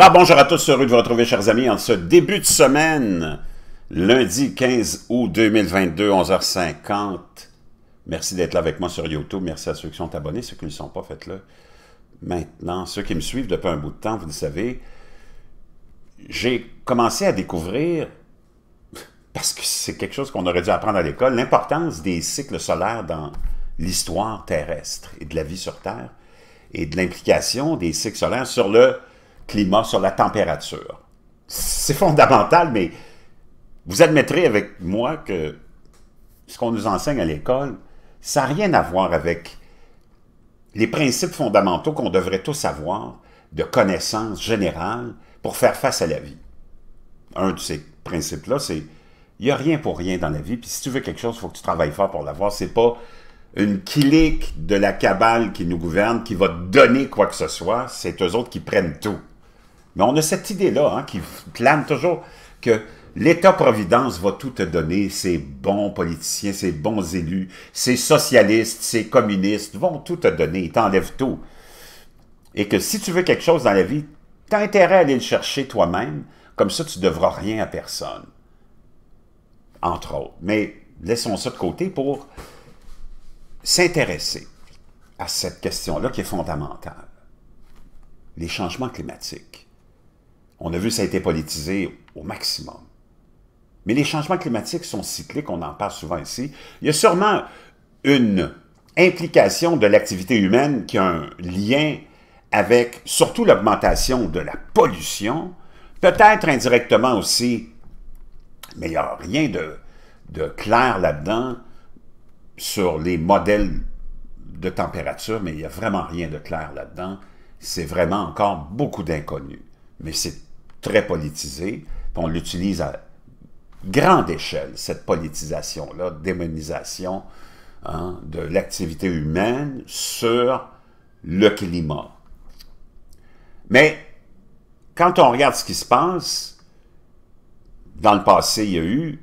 Alors bonjour à tous, heureux de vous retrouver chers amis en ce début de semaine, lundi 15 août 2022, 11h50. Merci d'être là avec moi sur YouTube, merci à ceux qui sont abonnés, ceux qui ne sont pas, faites-le maintenant. Ceux qui me suivent depuis un bout de temps, vous le savez, j'ai commencé à découvrir, parce que c'est quelque chose qu'on aurait dû apprendre à l'école, l'importance des cycles solaires dans l'histoire terrestre et de la vie sur Terre et de l'implication des cycles solaires sur le climat, sur la température. C'est fondamental, mais vous admettrez avec moi que ce qu'on nous enseigne à l'école, ça n'a rien à voir avec les principes fondamentaux qu'on devrait tous avoir de connaissances générales pour faire face à la vie. Un de ces principes-là, c'est il n'y a rien pour rien dans la vie, puis si tu veux quelque chose, il faut que tu travailles fort pour l'avoir. C'est pas une clique de la cabale qui nous gouverne qui va te donner quoi que ce soit, c'est eux autres qui prennent tout. Mais on a cette idée-là hein, qui plane toujours que l'État-providence va tout te donner. Ces bons politiciens, ces bons élus, ces socialistes, ces communistes vont tout te donner. Ils t'enlèvent tout. Et que si tu veux quelque chose dans la vie, t'as intérêt à aller le chercher toi-même. Comme ça, tu ne devras rien à personne. Entre autres. Mais laissons ça de côté pour s'intéresser à cette question-là qui est fondamentale. Les changements climatiques. On a vu ça a été politisé au maximum. Mais les changements climatiques sont cycliques, on en parle souvent ici. Il y a sûrement une implication de l'activité humaine qui a un lien avec surtout l'augmentation de la pollution, peut-être indirectement aussi, mais il n'y a rien de, de clair là-dedans sur les modèles de température, mais il n'y a vraiment rien de clair là-dedans. C'est vraiment encore beaucoup d'inconnus. Mais c'est très politisé, on l'utilise à grande échelle, cette politisation-là, démonisation hein, de l'activité humaine sur le climat. Mais quand on regarde ce qui se passe, dans le passé, il y a eu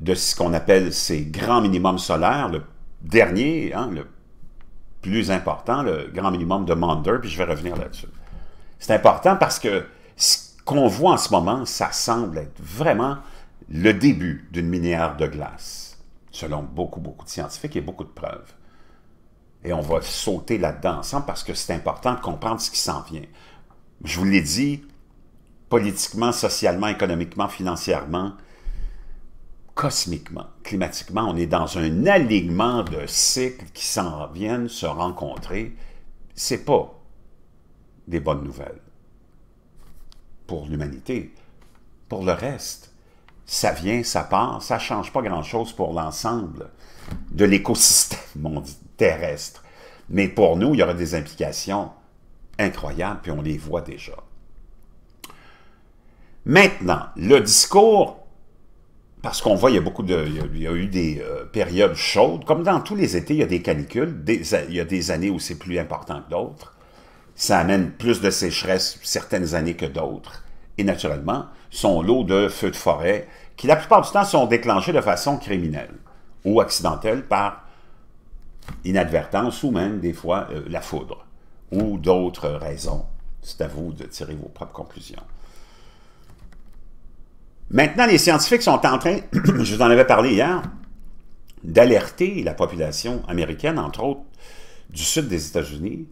de ce qu'on appelle ces grands minimums solaires, le dernier, hein, le plus important, le grand minimum de Mander, puis je vais revenir là-dessus. C'est important parce que qu'on voit en ce moment, ça semble être vraiment le début d'une minière de glace, selon beaucoup, beaucoup de scientifiques et beaucoup de preuves. Et on va sauter là-dedans ensemble parce que c'est important de comprendre ce qui s'en vient. Je vous l'ai dit, politiquement, socialement, économiquement, financièrement, cosmiquement, climatiquement, on est dans un alignement de cycles qui s'en viennent se rencontrer. C'est pas des bonnes nouvelles pour l'humanité. Pour le reste, ça vient, ça part, ça ne change pas grand-chose pour l'ensemble de l'écosystème terrestre. Mais pour nous, il y aura des implications incroyables, puis on les voit déjà. Maintenant, le discours, parce qu'on voit, il y a beaucoup de, il y a eu des euh, périodes chaudes, comme dans tous les étés, il y a des canicules, il y a des années où c'est plus important que d'autres ça amène plus de sécheresse certaines années que d'autres. Et naturellement, son lot de feux de forêt qui la plupart du temps sont déclenchés de façon criminelle ou accidentelle par inadvertance ou même des fois euh, la foudre ou d'autres raisons. C'est à vous de tirer vos propres conclusions. Maintenant, les scientifiques sont en train, je vous en avais parlé hier, d'alerter la population américaine, entre autres du sud des États-Unis,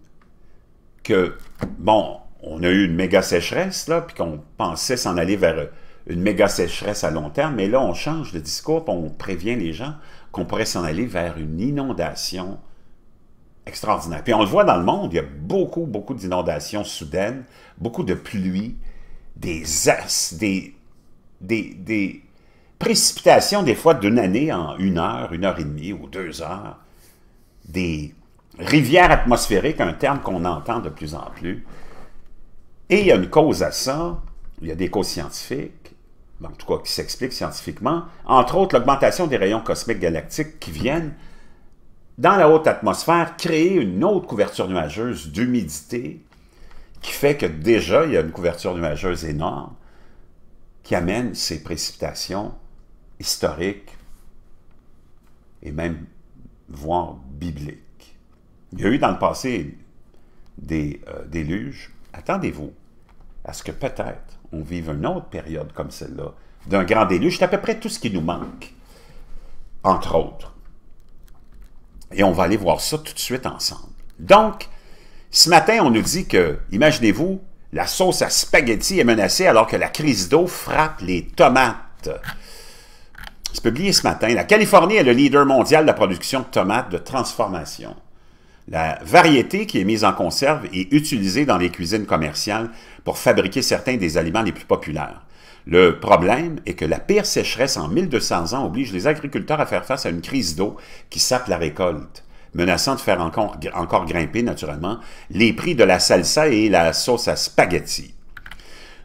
que, bon, on a eu une méga sécheresse, là, puis qu'on pensait s'en aller vers une méga sécheresse à long terme, mais là, on change de discours, puis on prévient les gens qu'on pourrait s'en aller vers une inondation extraordinaire. Puis on le voit dans le monde, il y a beaucoup, beaucoup d'inondations soudaines, beaucoup de pluies, des as, des, des, des précipitations des fois d'une année en une heure, une heure et demie ou deux heures, des rivière atmosphérique, un terme qu'on entend de plus en plus. Et il y a une cause à ça, il y a des causes scientifiques, en tout cas qui s'expliquent scientifiquement, entre autres l'augmentation des rayons cosmiques galactiques qui viennent dans la haute atmosphère créer une autre couverture nuageuse d'humidité qui fait que déjà il y a une couverture nuageuse énorme qui amène ces précipitations historiques et même voire bibliques. Il y a eu dans le passé des euh, déluges. Attendez-vous à ce que peut-être on vive une autre période comme celle-là, d'un grand déluge. C'est à peu près tout ce qui nous manque, entre autres. Et on va aller voir ça tout de suite ensemble. Donc, ce matin, on nous dit que, imaginez-vous, la sauce à spaghetti est menacée alors que la crise d'eau frappe les tomates. C'est publié ce matin. La Californie est le leader mondial de la production de tomates de transformation. La variété qui est mise en conserve est utilisée dans les cuisines commerciales pour fabriquer certains des aliments les plus populaires. Le problème est que la pire sécheresse en 1200 ans oblige les agriculteurs à faire face à une crise d'eau qui sape la récolte, menaçant de faire encore, grimper naturellement les prix de la salsa et la sauce à spaghetti.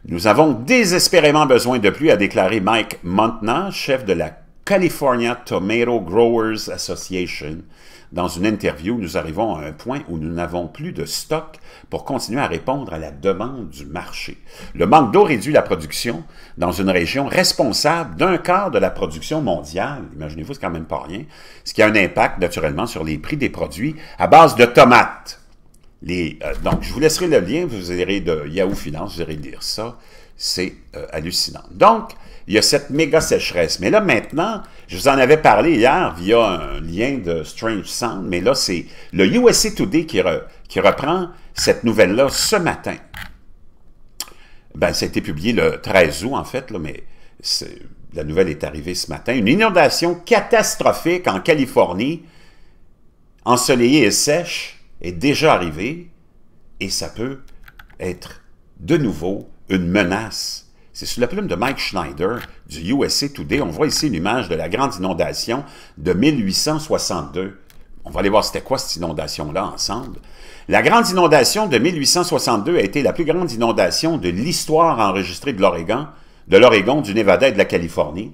Nous avons désespérément besoin de pluie, a déclaré Mike Montna, chef de la California Tomato Growers Association, dans une interview, nous arrivons à un point où nous n'avons plus de stock pour continuer à répondre à la demande du marché. Le manque d'eau réduit la production dans une région responsable d'un quart de la production mondiale. Imaginez-vous, c'est quand même pas rien. Ce qui a un impact naturellement sur les prix des produits à base de tomates. Euh, donc, je vous laisserai le lien, vous irez de Yahoo Finance, vous irez lire ça. C'est euh, hallucinant. Donc, il y a cette méga sécheresse. Mais là, maintenant, je vous en avais parlé hier via un lien de Strange Sound, mais là, c'est le USA Today qui, reprend cette nouvelle-là ce matin. Ben, ça a été publié le 13 août, en fait, mais la nouvelle est arrivée ce matin. Une inondation catastrophique en Californie, ensoleillée et sèche, est déjà arrivée et ça peut être de nouveau une menace. C'est sous la plume de Mike Schneider du USA Today. On voit ici une image de la grande inondation de 1862. On va aller voir c'était quoi cette inondation-là ensemble. La grande inondation de 1862 a été la plus grande inondation de l'histoire enregistrée de l'Oregon, de l'Oregon, du Nevada et de la Californie,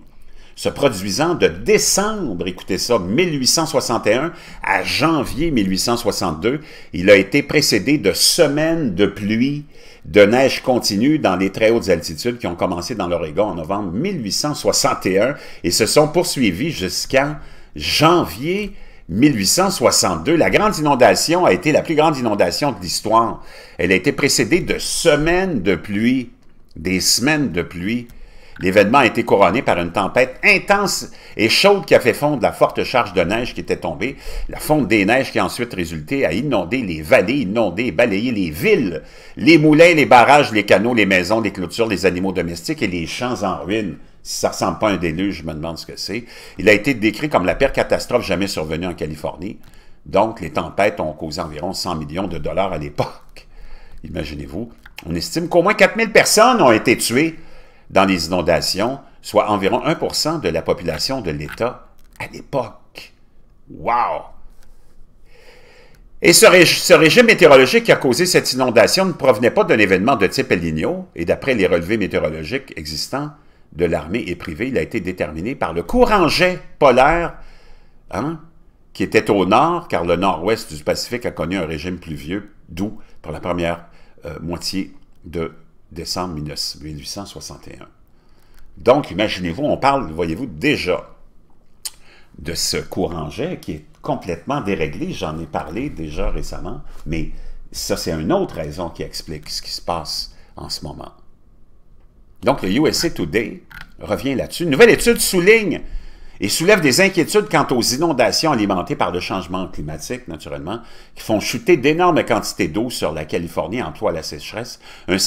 se produisant de décembre, écoutez ça, 1861 à janvier 1862. Il a été précédé de semaines de pluie de neige continue dans les très hautes altitudes qui ont commencé dans l'Oregon en novembre 1861 et se sont poursuivies jusqu'en janvier 1862. La grande inondation a été la plus grande inondation de l'histoire. Elle a été précédée de semaines de pluie, des semaines de pluie. L'événement a été couronné par une tempête intense et chaude qui a fait fondre la forte charge de neige qui était tombée, la fonte des neiges qui a ensuite résulté a inondé les vallées, inondé et les villes, les moulins, les barrages, les canaux, les maisons, les clôtures, les animaux domestiques et les champs en ruine. Si ça ressemble pas à un déluge, je me demande ce que c'est. Il a été décrit comme la pire catastrophe jamais survenue en Californie. Donc, les tempêtes ont causé environ 100 millions de dollars à l'époque. Imaginez-vous, on estime qu'au moins 4000 personnes ont été tuées dans les inondations, soit environ 1 de la population de l'État à l'époque. Wow! Et ce, régime météorologique qui a causé cette inondation ne provenait pas d'un événement de type El Niño, et d'après les relevés météorologiques existants de l'armée et privée, il a été déterminé par le courant jet polaire hein, qui était au nord, car le nord-ouest du Pacifique a connu un régime pluvieux, d'où pour la première euh, moitié de décembre 1861. Donc, imaginez-vous, on parle, voyez-vous, déjà de ce courant jet qui est complètement déréglé. J'en ai parlé déjà récemment, mais ça, c'est une autre raison qui explique ce qui se passe en ce moment. Donc, le USA Today revient là-dessus. Une nouvelle étude souligne et soulève des inquiétudes quant aux inondations alimentées par le changement climatique, naturellement, qui font chuter d'énormes quantités d'eau sur la Californie en à la sécheresse, un,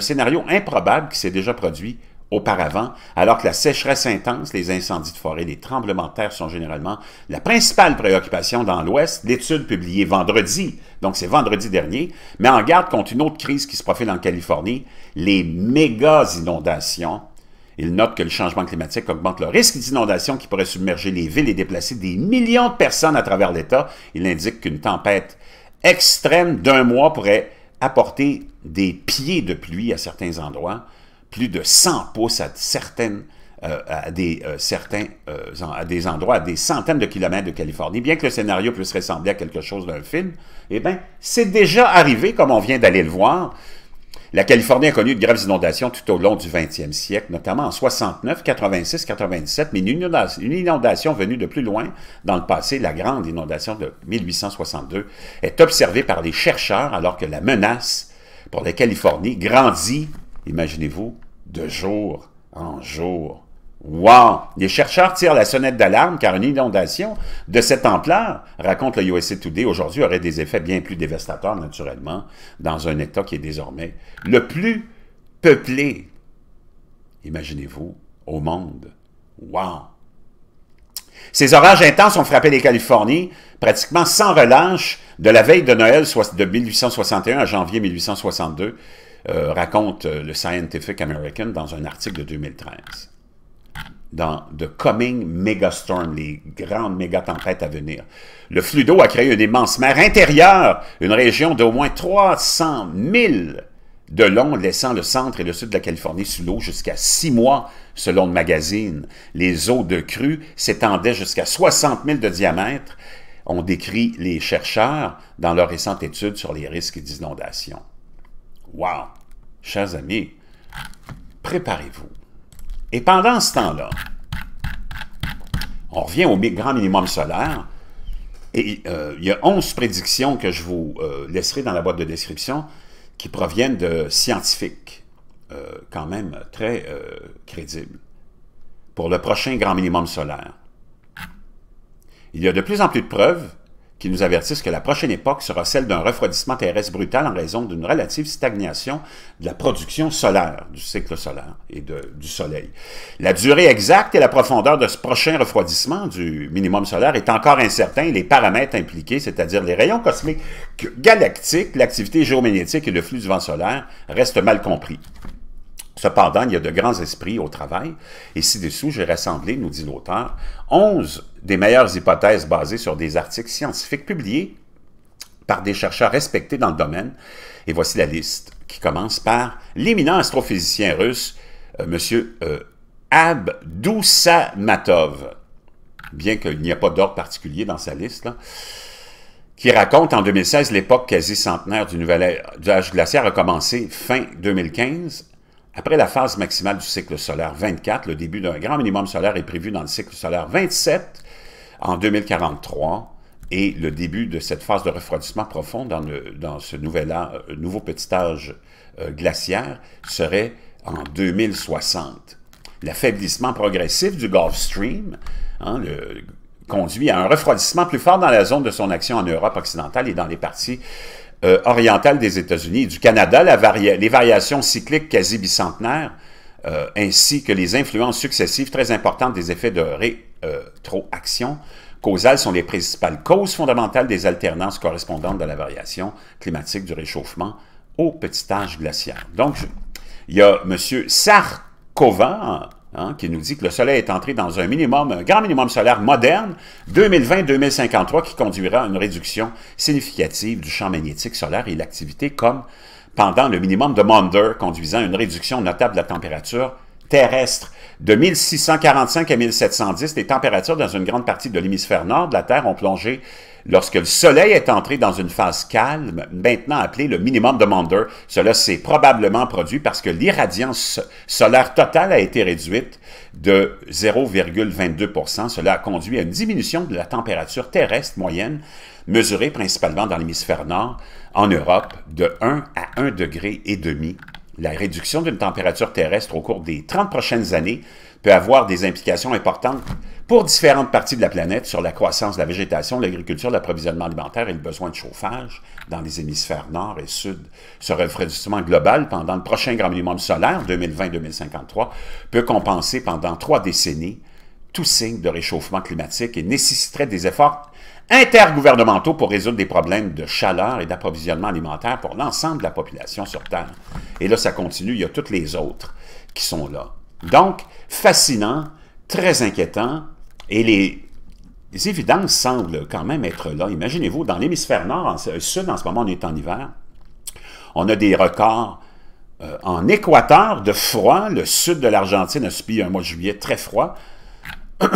scénario improbable qui s'est déjà produit auparavant, alors que la sécheresse intense, les incendies de forêt, les tremblements de terre sont généralement la principale préoccupation dans l'Ouest. L'étude publiée vendredi, donc c'est vendredi dernier, met en garde contre une autre crise qui se profile en Californie, les méga inondations il note que le changement climatique augmente le risque d'inondation qui pourrait submerger les villes et déplacer des millions de personnes à travers l'État. Il indique qu'une tempête extrême d'un mois pourrait apporter des pieds de pluie à certains endroits, plus de 100 pouces à certaines euh, à, des, euh, certains, euh, à des endroits, à des centaines de kilomètres de Californie, bien que le scénario puisse ressembler à quelque chose d'un film, eh bien, c'est déjà arrivé, comme on vient d'aller le voir. La Californie a connu de graves inondations tout au long du 20e siècle, notamment en 69, 86, 97, mais une inondation, venue de plus loin dans le passé, la grande inondation de 1862, est observée par les chercheurs alors que la menace pour la Californie grandit, imaginez-vous, de jour en jour. Wow! Les chercheurs tirent la sonnette d'alarme car une inondation de cette ampleur, raconte le USA Today, aujourd'hui aurait des effets bien plus dévastateurs naturellement dans un État qui est désormais le plus peuplé, imaginez-vous, au monde. Wow! Ces orages intenses ont frappé les Californies pratiquement sans relâche de la veille de Noël de 1861 à janvier 1862, euh, raconte euh, le Scientific American dans un article de 2013 dans The Coming Megastorm, les grandes méga-tempêtes à venir. Le flux d'eau a créé une immense mer intérieure, une région d'au moins 300 000 de long, laissant le centre et le sud de la Californie sous l'eau jusqu'à six mois, selon le magazine. Les eaux de crue s'étendaient jusqu'à 60 000 de diamètre, ont décrit les chercheurs dans leur récente étude sur les risques d'inondation. Wow! Chers amis, préparez-vous et pendant ce temps-là, on revient au grand minimum solaire, et euh, il y a 11 prédictions que je vous euh, laisserai dans la boîte de description qui proviennent de scientifiques, euh, quand même très crédibles, pour le prochain grand minimum solaire. Il y a de plus en plus de preuves qui nous avertissent que la prochaine époque sera celle d'un refroidissement terrestre brutal en raison d'une relative stagnation de la production solaire, du cycle solaire et du Soleil. La durée exacte et la profondeur de ce prochain refroidissement du minimum solaire est encore incertaine. Les paramètres impliqués, c'est-à-dire les rayons cosmiques galactiques, l'activité géomagnétique et le flux du vent solaire, restent mal compris. Cependant, il y a de grands esprits au travail, et ci-dessous, j'ai rassemblé, nous dit l'auteur, 11 des meilleures hypothèses basées sur des articles scientifiques publiés par des chercheurs respectés dans le domaine. Et voici la liste qui commence par l'éminent astrophysicien russe, M. Euh, euh bien qu'il n'y ait pas d'ordre particulier dans sa liste, qui raconte en 2016 l'époque quasi centenaire du nouvel âge glaciaire a commencé fin 2015 après la phase maximale du cycle solaire 24, le début d'un grand minimum solaire est prévu dans le cycle solaire 27 en 2043 et le début de cette phase de refroidissement profond dans, dans ce nouvel euh, nouveau petit âge euh, glaciaire serait en 2060. L'affaiblissement progressif du Gulf Stream hein, conduit à un refroidissement plus fort dans la zone de son action en Europe occidentale et dans les parties euh, orientale des États-Unis et du Canada, la les variations cycliques quasi bicentenaires, euh, ainsi que les influences successives très importantes des effets de rétroaction causales sont les principales causes fondamentales des alternances correspondantes de la variation climatique du réchauffement au petit âge glaciaire. Donc, il y a M. Sarkova, Hein, qui nous dit que le Soleil est entré dans un minimum, un grand minimum solaire moderne, 2020-2053, qui conduira à une réduction significative du champ magnétique solaire et l'activité comme pendant le minimum de Maunder, conduisant à une réduction notable de la température terrestre de 1645 à 1710, les températures dans une grande partie de l'hémisphère nord de la Terre ont plongé lorsque le Soleil est entré dans une phase calme, maintenant appelée le minimum Mander. Cela s'est probablement produit parce que l'irradiance solaire totale a été réduite de 0,22 Cela a conduit à une diminution de la température terrestre moyenne, mesurée principalement dans l'hémisphère nord, en Europe, de 1 à 1 degré et demi la réduction d'une température terrestre au cours des 30 prochaines années peut avoir des implications importantes pour différentes parties de la planète sur la croissance de la végétation, l'agriculture, l'approvisionnement alimentaire et le besoin de chauffage dans les hémisphères nord et sud. Ce refroidissement global pendant le prochain grand minimum solaire, 2020-2053, peut compenser pendant trois décennies tout signe de réchauffement climatique et nécessiterait des efforts intergouvernementaux pour résoudre des problèmes de chaleur et d'approvisionnement alimentaire pour l'ensemble de la population sur Terre. Et là, ça continue, il y a toutes les autres qui sont là. Donc, fascinant, très inquiétant, et les, évidences semblent quand même être là. Imaginez-vous, dans l'hémisphère nord, en, sud, en ce moment, on est en hiver, on a des records euh, en Équateur de froid. Le sud de l'Argentine a subi un mois de juillet très froid.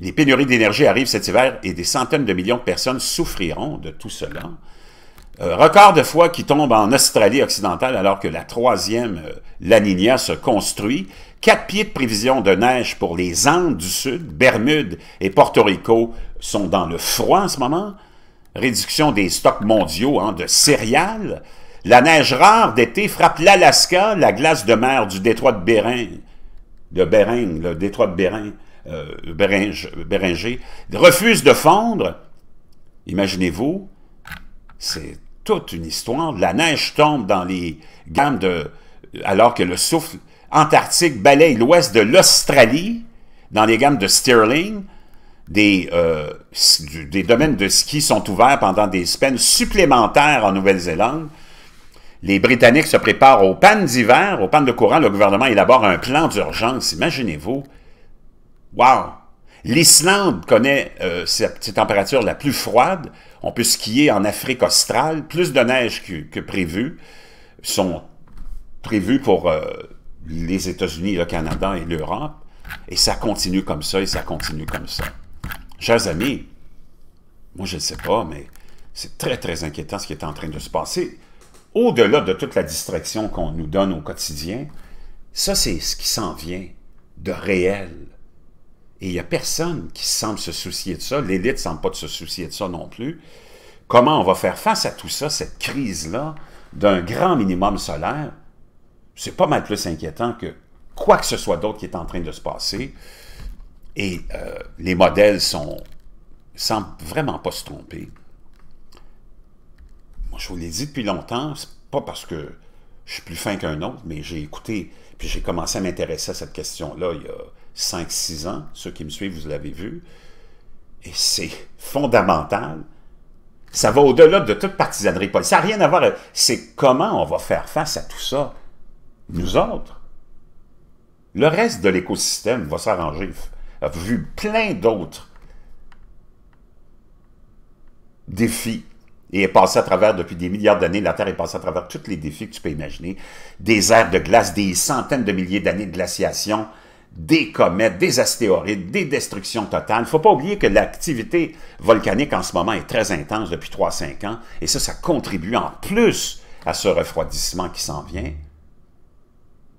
Les pénuries d'énergie arrivent cet hiver et des centaines de millions de personnes souffriront de tout cela. Euh, record de fois qui tombe en Australie occidentale alors que la troisième euh, La se construit. Quatre pieds de prévision de neige pour les Andes du Sud, Bermude et Porto Rico sont dans le froid en ce moment. Réduction des stocks mondiaux de céréales. La neige rare d'été frappe l'Alaska, la glace de mer du détroit de Béring. De Béring, le détroit de Béring. Euh, refuse de fondre, imaginez-vous, c'est toute une histoire. La neige tombe dans les gammes de... alors que le souffle antarctique balaye l'ouest de l'Australie, dans les gammes de Stirling, des, euh, des, domaines de ski sont ouverts pendant des semaines supplémentaires en Nouvelle-Zélande. Les Britanniques se préparent aux pannes d'hiver, aux pannes de courant. Le gouvernement élabore un plan d'urgence. Imaginez-vous, Wow! L'Islande connaît euh, cette ses températures la plus froide. On peut skier en Afrique australe. Plus de neige que, prévu sont prévus pour euh, les États-Unis, le Canada et l'Europe. Et ça continue comme ça, et ça continue comme ça. Chers amis, moi je ne sais pas, mais c'est très très inquiétant ce qui est en train de se passer. Au-delà de toute la distraction qu'on nous donne au quotidien, ça c'est ce qui s'en vient de réel. Et il n'y a personne qui semble se soucier de ça. L'élite ne semble pas se soucier de ça non plus. Comment on va faire face à tout ça, cette crise-là, d'un grand minimum solaire? C'est pas mal plus inquiétant que quoi que ce soit d'autre qui est en train de se passer. Et euh, les modèles sont, semblent vraiment pas se tromper. Moi, je vous l'ai dit depuis longtemps, c'est pas parce que je suis plus fin qu'un autre, mais j'ai écouté, puis j'ai commencé à m'intéresser à cette question-là il y a 5-6 ans. Ceux qui me suivent, vous l'avez vu. Et c'est fondamental. Ça va au-delà de toute partisanerie politique. Ça n'a rien à voir. C'est comment on va faire face à tout ça, nous autres. Le reste de l'écosystème va s'arranger. Vu plein d'autres défis et est passé à travers, depuis des milliards d'années, la Terre est passée à travers tous les défis que tu peux imaginer. Des aires de glace, des centaines de milliers d'années de glaciation, des comètes, des astéroïdes, des destructions totales. Il ne faut pas oublier que l'activité volcanique en ce moment est très intense depuis 3-5 ans, et ça, ça contribue en plus à ce refroidissement qui s'en vient.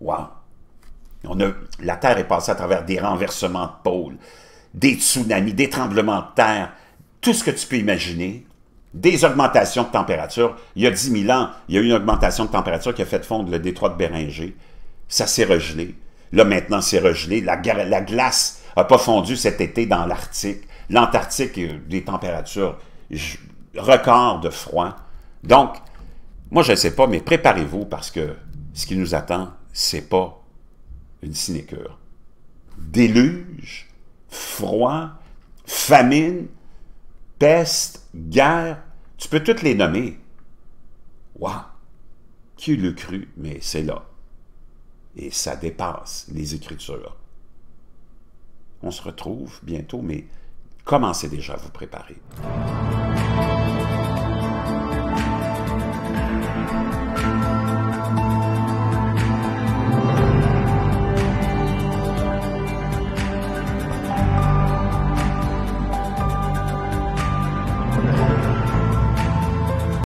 Wow! la Terre est passée à travers des renversements de pôles, des tsunamis, des tremblements de terre, tout ce que tu peux imaginer, des augmentations de température. Il y a 10 000 ans, il y a eu une augmentation de température qui a fait fondre le détroit de Béringer. Ça s'est regelé. Là, maintenant, c'est regelé. La, la glace n'a pas fondu cet été dans l'Arctique. L'Antarctique a des températures records de froid. Donc, moi, je ne sais pas, mais préparez-vous parce que ce qui nous attend, c'est pas une sinécure. Déluge, froid, famine, peste, guerre, tu peux toutes les nommer. Waouh! Qui le cru, mais c'est là et ça dépasse les Écritures. On se retrouve bientôt, mais commencez déjà à vous préparer.